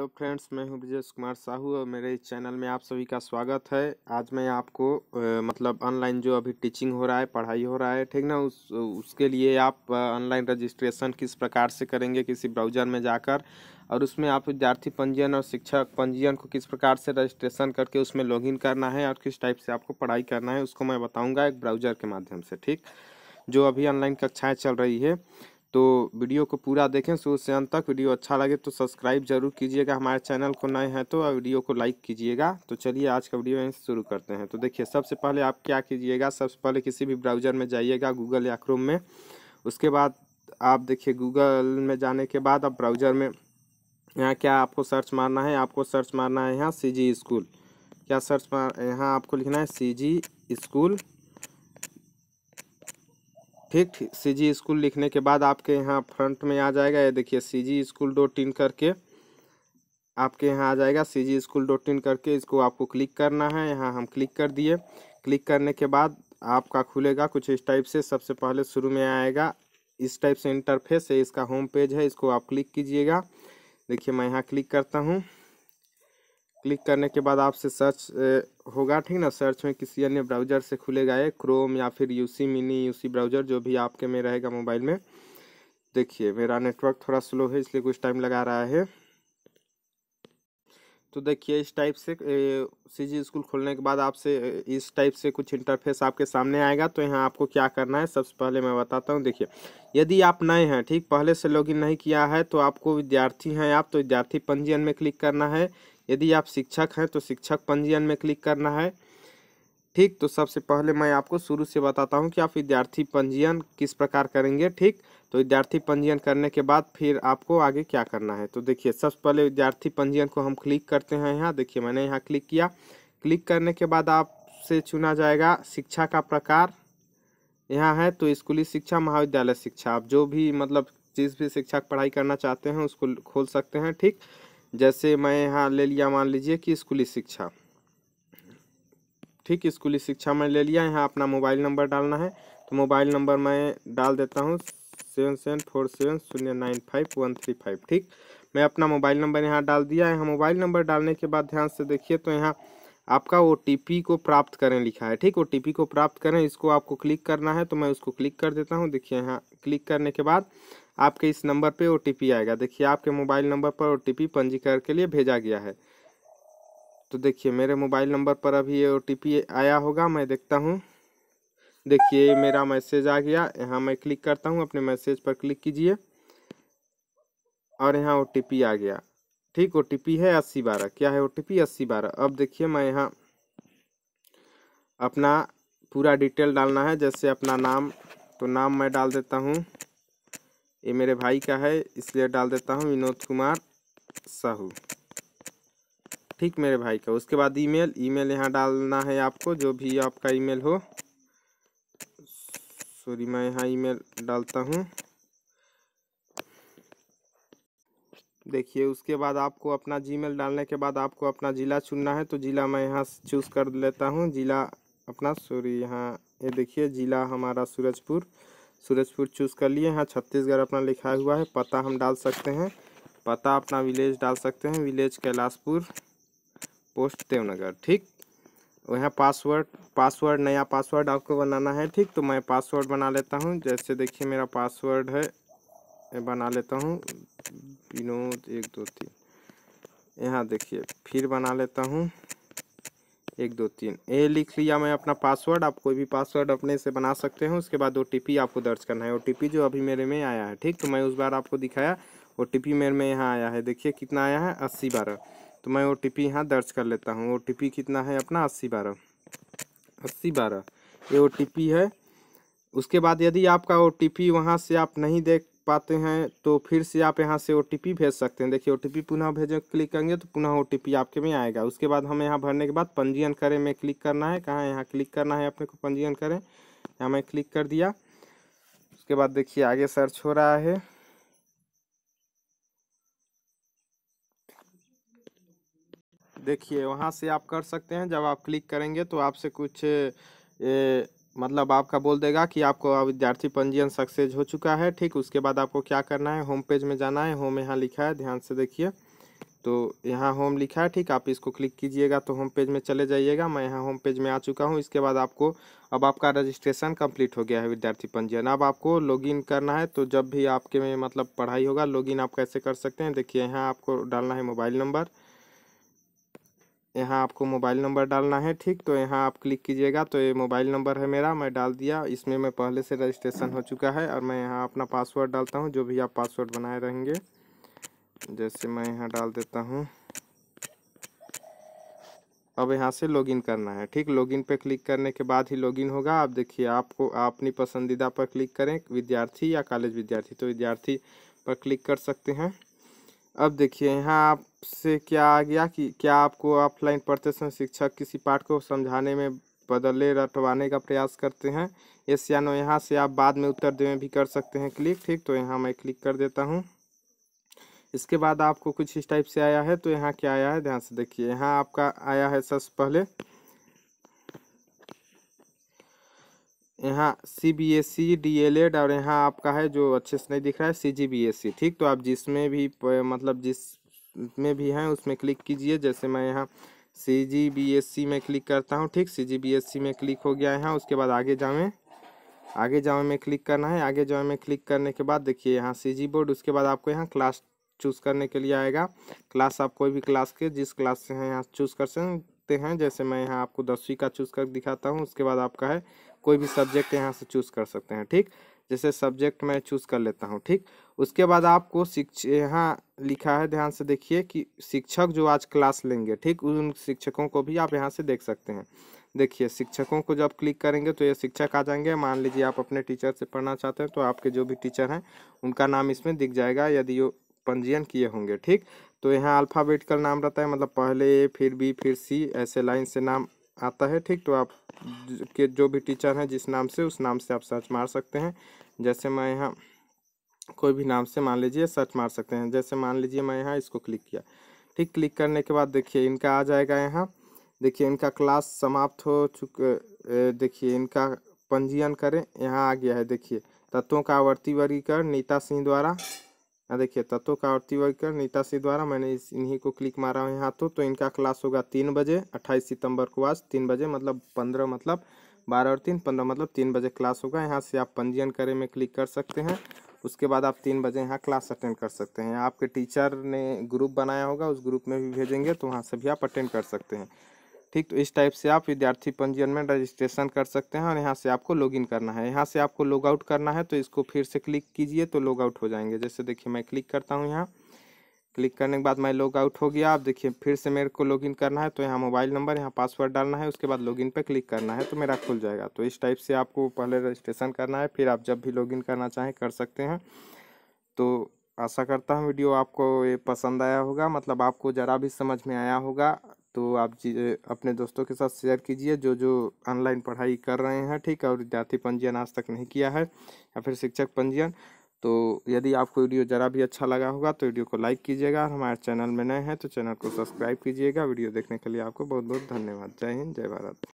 hello friends मैं हूं ब्रजेश कुमार साहू और मेरे इस चैनल में आप सभी का स्वागत है आज मैं आपको ए, मतलब ऑनलाइन जो अभी टीचिंग हो रहा है पढ़ाई हो रहा है ठीक ना उस उसके लिए आप ऑनलाइन रजिस्ट्रेशन किस प्रकार से करेंगे किसी ब्राउज़र में जाकर और उसमें आप विद्यार्थी पंजीयन और शिक्षक पंजीयन को किस प्रकार से रजिस्ट्रेशन करके उसमें लॉग करना है और किस टाइप से आपको पढ़ाई करना है उसको मैं बताऊँगा एक ब्राउज़र के माध्यम से ठीक जो अभी ऑनलाइन कक्षाएँ चल रही है तो वीडियो को पूरा देखें शुरू से अंत तक वीडियो अच्छा लगे तो सब्सक्राइब जरूर कीजिएगा हमारे चैनल को नए हैं तो वीडियो को लाइक कीजिएगा तो चलिए आज का वीडियो यहीं शुरू करते हैं तो देखिए सबसे पहले आप क्या कीजिएगा सबसे पहले किसी भी ब्राउज़र में जाइएगा गूगल या क्रोम में उसके बाद आप देखिए गूगल में जाने के बाद आप ब्राउज़र में यहाँ क्या आपको सर्च मारना है आपको सर्च मारना है यहाँ सी स्कूल क्या सर्च मार यहाँ आपको लिखना है सी स्कूल ठीक सी जी स्कूल लिखने के बाद आपके यहाँ फ्रंट में आ जाएगा ये देखिए सी जी स्कूल डॉट इन करके आपके यहाँ आ जाएगा सी जी स्कूल डॉट इन करके इसको आपको क्लिक करना है यहाँ हम क्लिक कर दिए क्लिक करने के बाद आपका खुलेगा कुछ इस टाइप से सबसे पहले शुरू में आएगा इस टाइप से इंटरफेस है इसका होम पेज है इसको आप क्लिक कीजिएगा देखिए मैं यहाँ क्लिक करता हूँ क्लिक करने के बाद आपसे सर्च होगा ठीक ना सर्च में किसी अन्य ब्राउज़र से खुलेगा ये क्रोम या फिर यूसी मिनी यूसी ब्राउज़र जो भी आपके में रहेगा मोबाइल में देखिए मेरा नेटवर्क थोड़ा स्लो है इसलिए कुछ टाइम लगा रहा है तो देखिए इस टाइप से सी जी स्कूल खोलने के बाद आपसे इस टाइप से कुछ इंटरफेस आपके सामने आएगा तो यहाँ आपको क्या करना है सबसे पहले मैं बताता हूँ देखिए यदि आप नए हैं ठीक पहले से लॉगिन नहीं किया है तो आपको विद्यार्थी हैं आप तो विद्यार्थी पंजीयन में क्लिक करना है यदि आप शिक्षक हैं तो शिक्षक पंजीयन में क्लिक करना है ठीक तो सबसे पहले मैं आपको शुरू से बताता हूँ कि आप विद्यार्थी पंजीयन किस प्रकार करेंगे ठीक तो विद्यार्थी पंजीयन करने के बाद फिर आपको आगे क्या करना है तो देखिए सबसे पहले विद्यार्थी पंजीयन को हम क्लिक करते हैं यहाँ देखिए मैंने यहाँ क्लिक किया क्लिक करने के बाद आपसे चुना जाएगा शिक्षा का प्रकार यहाँ है तो स्कूली शिक्षा महाविद्यालय शिक्षा आप जो भी मतलब जिस भी शिक्षक पढ़ाई करना चाहते हैं उसको खोल सकते हैं ठीक जैसे मैं यहाँ ले लिया मान लीजिए कि स्कूली शिक्षा ठीक स्कूली शिक्षा में ले लिया यहाँ अपना मोबाइल नंबर डालना है तो मोबाइल नंबर मैं डाल देता हूँ सेवन सेवन फोर सेवन शून्य nine five one three five ठीक मैं अपना मोबाइल नंबर यहाँ डाल दिया यहाँ मोबाइल नंबर डालने के बाद ध्यान से देखिए तो यहाँ आपका ओ को प्राप्त करें लिखा है ठीक ओ को प्राप्त करें इसको आपको क्लिक करना है तो मैं उसको क्लिक कर देता हूँ देखिए यहाँ क्लिक करने के बाद आपके इस नंबर पे ओ आएगा देखिए आपके मोबाइल नंबर पर ओटीपी पंजीकरण के लिए भेजा गया है तो देखिए मेरे मोबाइल नंबर पर अभी ये ओ आया होगा मैं देखता हूँ देखिए मेरा मैसेज आ गया यहाँ मैं क्लिक करता हूँ अपने मैसेज पर क्लिक कीजिए और यहाँ ओ आ गया ठीक ओ है अस्सी बारह क्या है ओ टी अस्सी बारह अब देखिए मैं यहाँ अपना पूरा डिटेल डालना है जैसे अपना नाम तो नाम मैं डाल देता हूँ ये मेरे भाई का है इसलिए डाल देता हूँ विनोद कुमार साहू ठीक मेरे भाई का उसके बाद ईमेल ईमेल यहाँ डालना है आपको जो भी आपका ईमेल हो सॉरी मैं यहाँ ईमेल डालता हूँ देखिए उसके बाद आपको अपना जीमेल डालने के बाद आपको अपना ज़िला चुनना है तो ज़िला मैं यहाँ चूज़ कर लेता हूँ ज़िला अपना सॉरी यहाँ ये यह देखिए ज़िला हमारा सूरजपुर सूरजपुर चूज़ कर लिए यहाँ छत्तीसगढ़ अपना लिखा हुआ है पता हम डाल सकते हैं पता अपना विलेज डाल सकते हैं विलेज कैलाशपुर पोस्ट देवनगर ठीक तो यहाँ पासवर्ड पासवर्ड नया पासवर्ड आपको बनाना है ठीक तो मैं पासवर्ड बना लेता हूँ जैसे देखिए मेरा पासवर्ड है मैं बना लेता हूँ विनोद एक दो तीन यहाँ देखिए फिर बना लेता हूँ एक दो तीन ए लिख लिया मैं अपना पासवर्ड आप कोई भी पासवर्ड अपने से बना सकते हैं उसके बाद ओ आपको दर्ज करना है ओ जो अभी मेरे में आया है ठीक तो मैं उस बार आपको दिखाया ओ मेरे में यहाँ आया है देखिए कितना आया है अस्सी बारह तो मैं ओ टी पी यहाँ दर्ज कर लेता हूँ ओ कितना है अपना अस्सी बारह अस्सी बारह ये ओ है उसके बाद यदि आपका ओ टी पी वहाँ से आप नहीं देख पाते हैं तो फिर से आप यहाँ से ओ भेज सकते हैं देखिए ओ पुनः भेजें क्लिक करेंगे तो पुनः ओ आपके में आएगा उसके बाद हमें यहाँ भरने के बाद पंजीयन करें में क्लिक करना है कहाँ यहाँ क्लिक करना है अपने को पंजीयन करें यहाँ मैं क्लिक कर दिया उसके बाद देखिए आगे सर्च हो रहा है देखिए वहाँ से आप कर सकते हैं जब आप क्लिक करेंगे तो आपसे कुछ मतलब आपका बोल देगा कि आपको विद्यार्थी पंजीयन सक्सेस हो चुका है ठीक उसके बाद आपको क्या करना है होम पेज में जाना है होम यहाँ लिखा है ध्यान से देखिए तो यहाँ होम लिखा है ठीक आप इसको क्लिक कीजिएगा तो होम पेज में चले जाइएगा मैं यहाँ होम पेज में आ चुका हूँ इसके बाद आपको अब आपका रजिस्ट्रेशन कंप्लीट हो गया है विद्यार्थी पंजीयन अब आपको लॉगिन करना है तो जब भी आपके में मतलब पढ़ाई होगा लॉगिन आप कैसे कर सकते हैं देखिए यहाँ आपको डालना है मोबाइल नंबर यहाँ आपको मोबाइल नंबर डालना है ठीक तो यहाँ आप क्लिक कीजिएगा तो ये मोबाइल नंबर है मेरा मैं डाल दिया इसमें मैं पहले से रजिस्ट्रेशन हो चुका है और मैं यहाँ अपना पासवर्ड डालता हूँ जो भी आप पासवर्ड बनाए रहेंगे जैसे मैं यहाँ डाल देता हूँ अब यहाँ से लॉगिन करना है ठीक लॉगिन पे क्लिक करने के बाद ही लॉगिन होगा आप देखिए आपको अपनी पसंदीदा पर क्लिक करें विद्यार्थी या कॉलेज विद्यार्थी तो विद्यार्थी पर क्लिक कर सकते हैं अब देखिए यहाँ आपसे क्या आ गया कि क्या आपको ऑफलाइन पढ़ते समय शिक्षक किसी पाठ को समझाने में बदले रटवाने का प्रयास करते हैं यस या नो यहाँ से आप बाद में उत्तर देवे भी कर सकते हैं क्लिक ठीक तो यहाँ मैं क्लिक कर देता हूँ इसके बाद आपको कुछ इस टाइप से आया है तो यहाँ क्या आया है ध्यान से देखिए यहाँ आपका आया है सबसे पहले यहाँ C B S C D El Ed और यहाँ आपका है जो अच्छे से नहीं दिख रहा है सी जी बी एस सी ठीक तो आप जिसमें भी मतलब जिस में भी हैं उसमें क्लिक कीजिए जैसे मैं यहाँ सी जी बी एस सी में क्लिक करता हूँ ठीक सी जी बी एस सी में क्लिक हो गया यहाँ उसके बाद आगे जाएँ आगे जावें में क्लिक करना है आगे जावें में क्लिक करने के बाद देखिए यहाँ सी जी बोर्ड उसके बाद आपको यहाँ क्लास चूज़ करने के लिए आएगा क्लास आप कोई भी क्लास के जिस क्लास से हैं यहाँ चूज़ कर सकते हैं जैसे मैं यहाँ आपको दसवीं का चूज़ कर दिखाता हूँ उसके बाद आपका है कोई भी सब्जेक्ट यहाँ से चूज़ कर सकते हैं ठीक जैसे सब्जेक्ट मैं चूज़ कर लेता हूँ ठीक उसके बाद आपको शिक्ष यहाँ लिखा है ध्यान से देखिए कि शिक्षक जो आज क्लास लेंगे ठीक उन शिक्षकों को भी आप यहाँ से देख सकते हैं देखिए शिक्षकों को जब क्लिक करेंगे तो ये शिक्षक आ जाएंगे मान लीजिए आप अपने टीचर से पढ़ना चाहते हैं तो आपके जो भी टीचर हैं उनका नाम इसमें दिख जाएगा यदि वो पंजीयन किए होंगे ठीक तो यहाँ अल्फ़ाबेटिकल नाम रहता है मतलब पहले ए फिर बी फिर सी ऐसे लाइन से नाम आता है ठीक तो आप के जो भी टीचर हैं जिस नाम से उस नाम से आप सर्च मार सकते हैं जैसे मैं यहाँ कोई भी नाम से मान लीजिए सर्च मार सकते हैं जैसे मान लीजिए मैं यहाँ इसको क्लिक किया ठीक क्लिक करने के बाद देखिए इनका आ जाएगा यहाँ देखिए इनका क्लास समाप्त हो चुके देखिए इनका पंजीयन करें यहाँ आ गया है देखिए तत्वों का आवर्ती वर्गीकरण नीता सिंह द्वारा यहाँ देखिए तत्व का और तिवकर नीता सिंह द्वारा मैंने इस इन्हीं को क्लिक मारा हूँ यहाँ तो, तो इनका क्लास होगा तीन बजे अट्ठाईस सितंबर को आज तीन बजे मतलब पंद्रह मतलब बारह और तीन पंद्रह मतलब तीन बजे क्लास होगा यहाँ से आप पंजीयन करें में क्लिक कर सकते हैं उसके बाद आप तीन बजे यहाँ क्लास अटेंड कर सकते हैं आपके टीचर ने ग्रुप बनाया होगा उस ग्रुप में भी भेजेंगे तो वहाँ से भी आप अटेंड कर सकते हैं ठीक तो इस टाइप से आप विद्यार्थी पंजीयन में रजिस्ट्रेशन कर सकते हैं और यहाँ से आपको लॉगिन करना है यहाँ से आपको लॉग आउट करना है तो इसको फिर से क्लिक कीजिए तो लॉग आउट हो जाएंगे जैसे देखिए मैं क्लिक करता हूँ यहाँ क्लिक करने के बाद मैं लॉग आउट हो गया आप देखिए फिर से मेरे को लॉगिन करना है तो यहाँ मोबाइल नंबर यहाँ पासवर्ड डालना है उसके बाद लॉगिन पर क्लिक करना है तो मेरा खुल जाएगा तो इस टाइप से आपको पहले रजिस्ट्रेशन करना है फिर आप जब भी लॉगिन करना चाहें कर सकते हैं तो आशा करता हूँ वीडियो आपको ये पसंद आया होगा मतलब आपको ज़रा भी समझ में आया होगा तो आप अपने दोस्तों के साथ शेयर कीजिए जो जो ऑनलाइन पढ़ाई कर रहे हैं ठीक है और विद्यार्थी पंजीयन आज तक नहीं किया है या फिर शिक्षक पंजीयन तो यदि आपको वीडियो ज़रा भी अच्छा लगा होगा तो वीडियो को लाइक कीजिएगा और हमारे चैनल में नए हैं तो चैनल को सब्सक्राइब कीजिएगा वीडियो देखने के लिए आपको बहुत बहुत धन्यवाद जय हिंद जय भारत